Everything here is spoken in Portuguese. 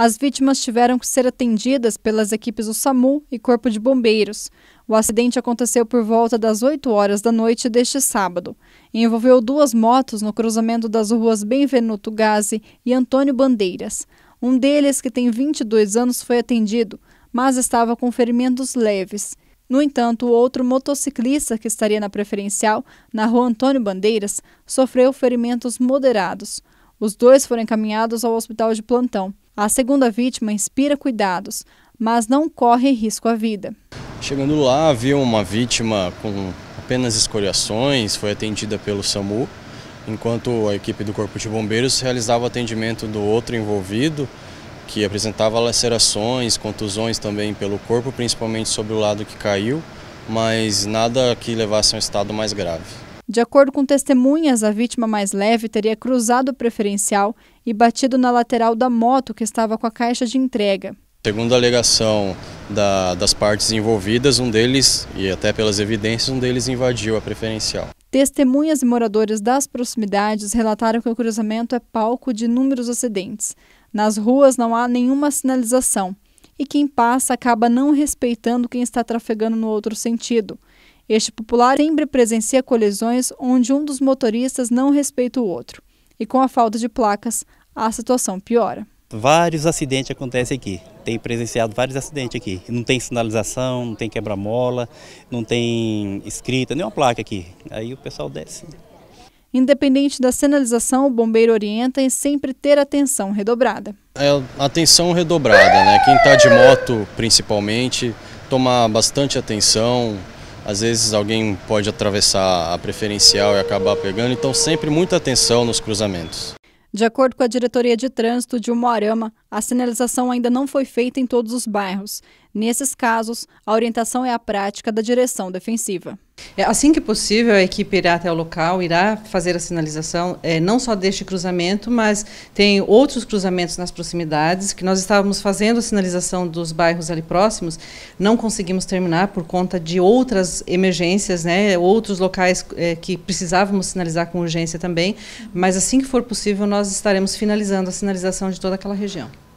As vítimas tiveram que ser atendidas pelas equipes do SAMU e Corpo de Bombeiros. O acidente aconteceu por volta das 8 horas da noite deste sábado. Envolveu duas motos no cruzamento das ruas Benvenuto Gazi e Antônio Bandeiras. Um deles, que tem 22 anos, foi atendido, mas estava com ferimentos leves. No entanto, o outro motociclista que estaria na preferencial, na rua Antônio Bandeiras, sofreu ferimentos moderados. Os dois foram encaminhados ao hospital de plantão. A segunda vítima inspira cuidados, mas não corre risco à vida. Chegando lá, havia uma vítima com apenas escoriações, foi atendida pelo SAMU, enquanto a equipe do Corpo de Bombeiros realizava o atendimento do outro envolvido, que apresentava lacerações, contusões também pelo corpo, principalmente sobre o lado que caiu, mas nada que levasse a um estado mais grave. De acordo com testemunhas, a vítima mais leve teria cruzado o preferencial e batido na lateral da moto que estava com a caixa de entrega. Segundo a alegação da, das partes envolvidas, um deles, e até pelas evidências, um deles invadiu a preferencial. Testemunhas e moradores das proximidades relataram que o cruzamento é palco de inúmeros acidentes. Nas ruas não há nenhuma sinalização e quem passa acaba não respeitando quem está trafegando no outro sentido. Este popular sempre presencia colisões onde um dos motoristas não respeita o outro. E com a falta de placas, a situação piora. Vários acidentes acontecem aqui. Tem presenciado vários acidentes aqui. Não tem sinalização, não tem quebra-mola, não tem escrita, nenhuma placa aqui. Aí o pessoal desce. Independente da sinalização, o bombeiro orienta em sempre ter atenção redobrada. É atenção redobrada, né? Quem está de moto, principalmente, tomar bastante atenção, às vezes alguém pode atravessar a preferencial e acabar pegando, então sempre muita atenção nos cruzamentos. De acordo com a diretoria de trânsito de Umuarama, a sinalização ainda não foi feita em todos os bairros. Nesses casos, a orientação é a prática da direção defensiva. É, assim que possível, a equipe irá até o local, irá fazer a sinalização, é, não só deste cruzamento, mas tem outros cruzamentos nas proximidades, que nós estávamos fazendo a sinalização dos bairros ali próximos, não conseguimos terminar por conta de outras emergências, né, outros locais é, que precisávamos sinalizar com urgência também, mas assim que for possível, nós estaremos finalizando a sinalização de toda aquela região.